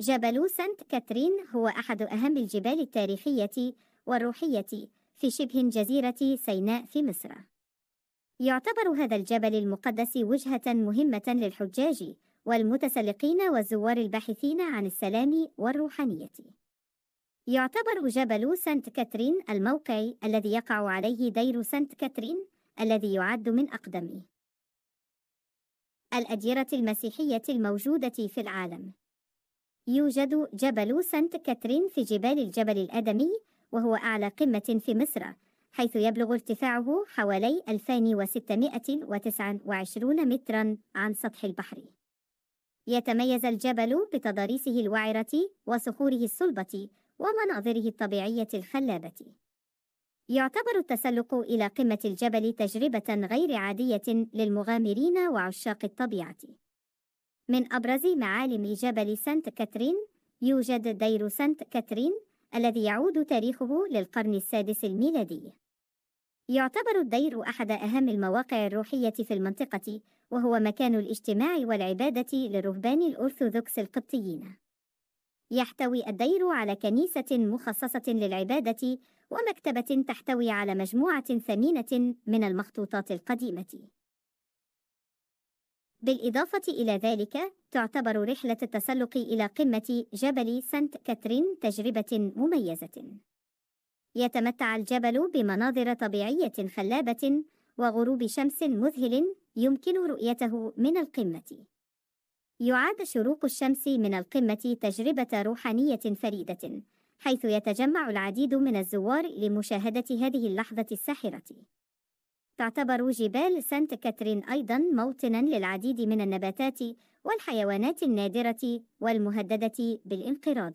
جبل سانت كاترين هو أحد أهم الجبال التاريخية والروحية في شبه جزيرة سيناء في مصر. يعتبر هذا الجبل المقدس وجهة مهمة للحجاج والمتسلقين والزوار الباحثين عن السلام والروحانية. يعتبر جبل سانت كاترين الموقع الذي يقع عليه دير سانت كاترين الذي يعد من أقدم الأديرة المسيحية الموجودة في العالم. يوجد جبل سانت كاترين في جبال الجبل الأدمي وهو أعلى قمة في مصر حيث يبلغ ارتفاعه حوالي 2629 مترا عن سطح البحر يتميز الجبل بتضاريسه الوعرة وصخوره الصلبة ومناظره الطبيعية الخلابة يعتبر التسلق إلى قمة الجبل تجربة غير عادية للمغامرين وعشاق الطبيعة من أبرز معالم جبل سانت كاترين يوجد دير سانت كاترين الذي يعود تاريخه للقرن السادس الميلادي. يعتبر الدير أحد أهم المواقع الروحية في المنطقة، وهو مكان الاجتماع والعبادة للرهبان الأرثوذكس القبطيين. يحتوي الدير على كنيسة مخصصة للعبادة ومكتبة تحتوي على مجموعة ثمينة من المخطوطات القديمة. بالإضافة إلى ذلك، تعتبر رحلة التسلق إلى قمة جبل سانت كاترين تجربة مميزة. يتمتع الجبل بمناظر طبيعية خلابة وغروب شمس مذهل يمكن رؤيته من القمة. يعاد شروق الشمس من القمة تجربة روحانية فريدة، حيث يتجمع العديد من الزوار لمشاهدة هذه اللحظة الساحرة. تعتبر جبال سانت كاترين أيضا موطنا للعديد من النباتات والحيوانات النادرة والمهددة بالانقراض